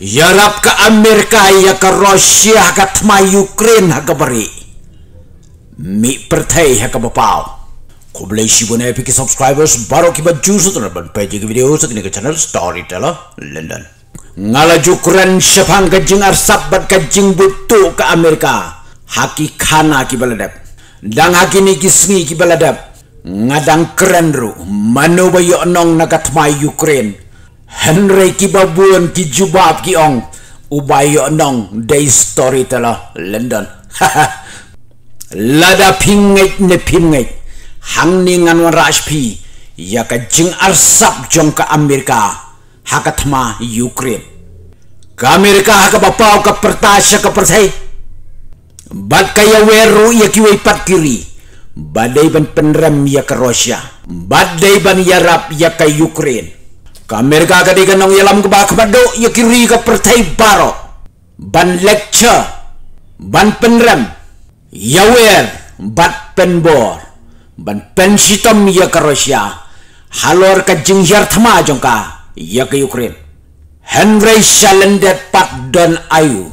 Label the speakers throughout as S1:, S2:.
S1: Yarap rap ke Amerika ya ke Rusia ya ke tema Ukraine ya ke beri Mi pertai ya ke bapau Ku boleh si guna epic subscribers baru kibat jus itu nampak page ke video sekini ke channel Storyteller London Ngala jukuran sepang ke jengar sabat ke jeng butu ke Amerika Haki khana ki baladap Dan haki ni kisni ki baladap Ngadang kerenru ru Manu bayo nong naga Ukraine Henry Kibabuan Kijubab Kiong Ubayo Nong Day Storyteller London Lada Pingait Ne Pingait Hang Ningan Rajpi Yaka Jing Arsap Jongka Amerika Hakatma Ukraine Ka Amerika Hakabapaw Ka Pertasya Ka Persay Bat kaya weru yakiway patkiri Badai ban penrem ya ke Rusia Badai ban yarap ya ke Ukraine Kamerga di ganong yalam ke bak bado ye kiri ke pertai baro ban lecture ban penrem yawer ban penbor ban pensitom ye ke Rusia halor ke jengjar thama jongka ye ke Ukraine Henry Shalender Pat Don Ayu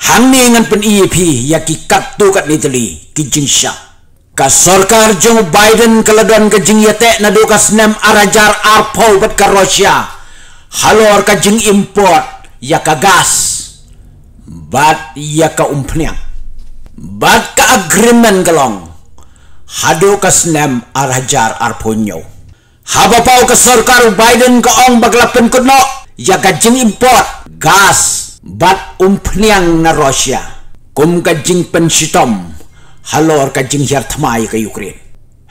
S1: Hangni ngan pen EP ye ki tu kat Italy ki Kasorkar sorkar biden kaladon ka jing yate na do ka snem arajar arpo bet ka russia halor ka jing import ya ka gas bat ya ka umpnya bat ka agreement galong hado ka snem arajar arpo nyo haba pau ka sorkar biden ka ong baglapen kuno ya ka jing import gas bat umpnyang na russia kum ka jing pensitom halor ka jinghiar thamai ka Ukraine.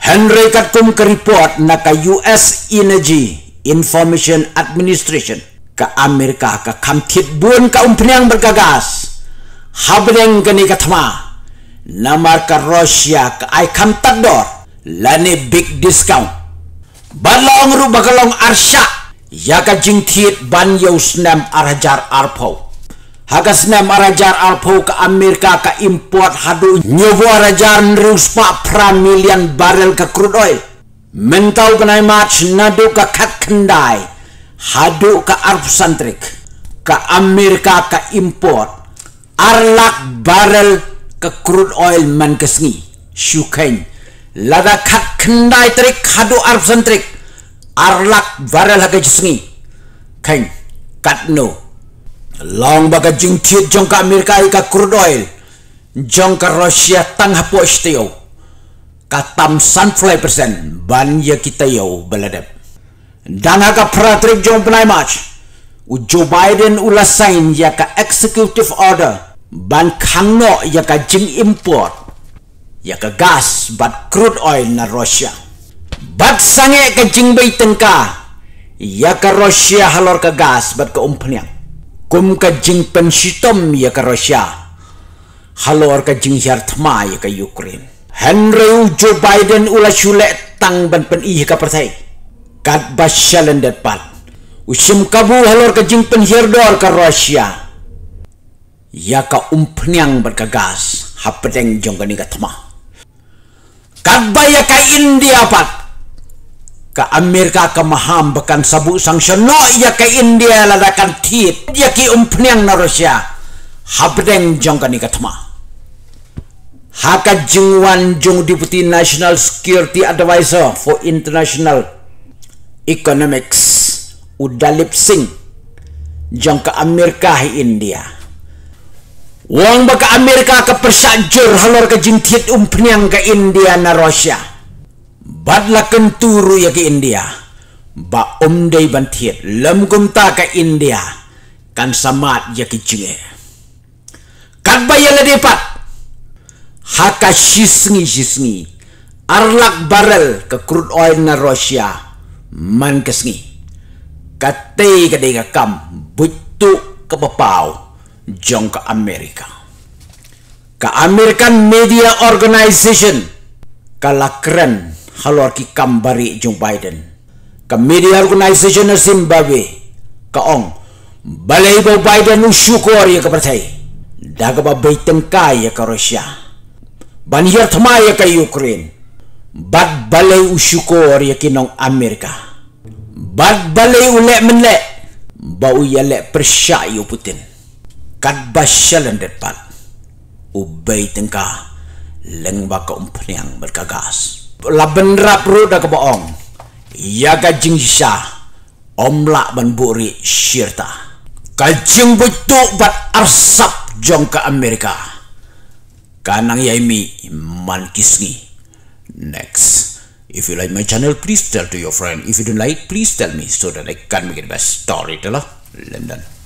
S1: Henry kat ka report na ka US Energy Information Administration ka Amerika ka kamtit buon ka umpinang bergagas. Habreng ka ni ka thama na mar ka Russia ka ay kamtad dor lani big discount. Balong rubakalong arsha, ya ka jingthit ban yaw snem arhajar arpaw. Hagas marajar alpo ka Amerika ka import hadu nyobo rajar nrius pa million barrel ka crude oil. Mental benai march nadu ka kat kendai hadu ka arf santrik ka Amerika ka import arlak barrel ka crude oil man kesngi syukain lada kat kendai trik hadu arf santrik arlak barrel ka kesngi Keng katno long baga jing tiet jong ka amerika ka krudoil jong ka russia tang hapo stio ka tam san fly persen ban ya kita yo beladap. dan ka pratrik jong pnai match u joe biden ula sign ya ka executive order ban khangno ya ka jing import ya ka gas bat crude oil na russia bat sange ka jing bai tengka ya ka russia halor ka gas bat ka umpniang kum ka jing pen sitom ya ka Rusia halor ka jing hiar tma ya ka Ukrain. Henry Joe Biden ula sule tang ban pen ih ka persai kat basyalen depat usim kabu halor ka jing pen hiar dor ka Rusia ya ka umpniang ber ka gas hapeteng jong ka ni ka tma kat ba ya ka India pat ke Amerika ke Maham bekan sabuk sanction no ia ke India ladakan tit ia ki umpniang na Rusia habdeng jangka ni katma haka jingwan jong deputy national security advisor for international economics udalip sing jangka Amerika hi India Wang baka Amerika ke persanjur halor ke jintit umpniang ke India na Rusia. Badla kenturu ya ke India. Ba omdei bantir lem gumta ke India. Kan samat ya ke jenge. Kan bayang ya lepat. Haka shisngi shisngi. Arlak barel ke krut oil na Rusia. Man kesngi. Katai kadai ka kam. Butu ke pepau. Jong ke Amerika. Ke American Media Organization. Kalakren haluar ki kambari jung Biden. Ke media organisation na Zimbabwe, ka ong, balai bau Biden usyukur ya kepercayai. Daga ba baitang kaya ka Rusya. Banyar temaya ka Ukraine. Bad balai usyukur ya kinong Amerika. Bad balai ulek menlek. Bau ya lek persyak Putin. Kad basyalan depan. Ubay tengka. Leng baka umpun yang bergagas la benrap ru da kebohong. Ya gajing sya. Omlak ban buri syirta. Kajing betu bat arsap jong ke Amerika. Kanang yaimi man kisngi. Next. If you like my channel, please tell to your friend. If you don't like, please tell me so that I can make it the best story to London.